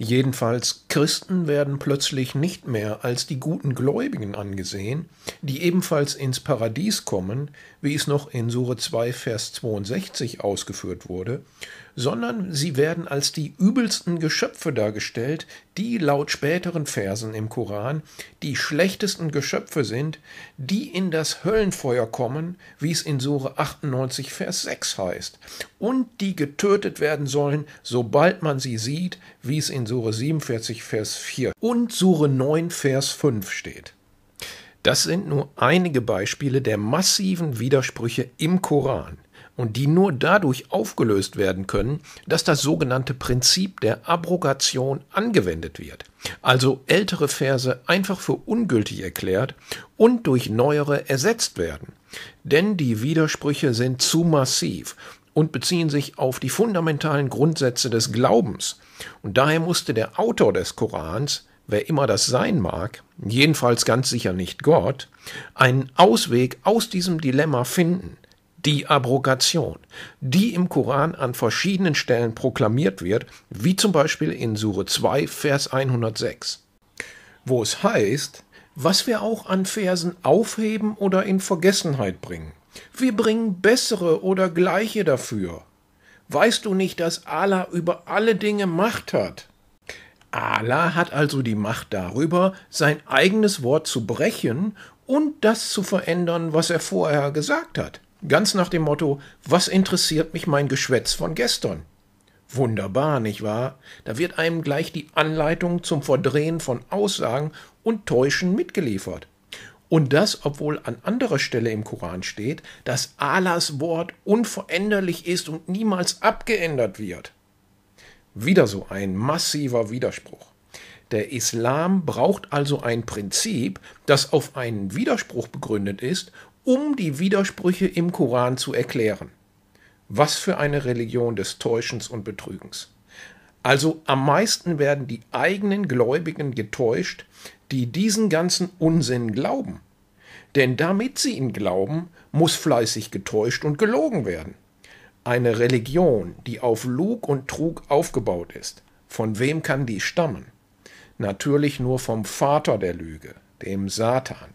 Jedenfalls Christen werden plötzlich nicht mehr als die guten Gläubigen angesehen, die ebenfalls ins Paradies kommen, wie es noch in Sure 2 Vers 62 ausgeführt wurde, sondern sie werden als die übelsten Geschöpfe dargestellt, die laut späteren Versen im Koran die schlechtesten Geschöpfe sind, die in das Höllenfeuer kommen, wie es in Sure 98 Vers 6 heißt, und die getötet werden sollen, sobald man sie sieht, wie es in Sure 47 Vers 4 und Sure 9 Vers 5 steht. Das sind nur einige Beispiele der massiven Widersprüche im Koran und die nur dadurch aufgelöst werden können, dass das sogenannte Prinzip der Abrogation angewendet wird, also ältere Verse einfach für ungültig erklärt und durch neuere ersetzt werden. Denn die Widersprüche sind zu massiv und beziehen sich auf die fundamentalen Grundsätze des Glaubens. Und daher musste der Autor des Korans, wer immer das sein mag, jedenfalls ganz sicher nicht Gott, einen Ausweg aus diesem Dilemma finden – die Abrogation, die im Koran an verschiedenen Stellen proklamiert wird, wie zum Beispiel in Sure 2, Vers 106, wo es heißt, was wir auch an Versen aufheben oder in Vergessenheit bringen. Wir bringen bessere oder gleiche dafür. Weißt du nicht, dass Allah über alle Dinge Macht hat? Allah hat also die Macht darüber, sein eigenes Wort zu brechen und das zu verändern, was er vorher gesagt hat. Ganz nach dem Motto, was interessiert mich mein Geschwätz von gestern? Wunderbar, nicht wahr? Da wird einem gleich die Anleitung zum Verdrehen von Aussagen und Täuschen mitgeliefert. Und das, obwohl an anderer Stelle im Koran steht, dass Allahs Wort unveränderlich ist und niemals abgeändert wird. Wieder so ein massiver Widerspruch. Der Islam braucht also ein Prinzip, das auf einen Widerspruch begründet ist um die Widersprüche im Koran zu erklären. Was für eine Religion des Täuschens und Betrügens. Also am meisten werden die eigenen Gläubigen getäuscht, die diesen ganzen Unsinn glauben. Denn damit sie ihn glauben, muss fleißig getäuscht und gelogen werden. Eine Religion, die auf Lug und Trug aufgebaut ist, von wem kann die stammen? Natürlich nur vom Vater der Lüge, dem Satan.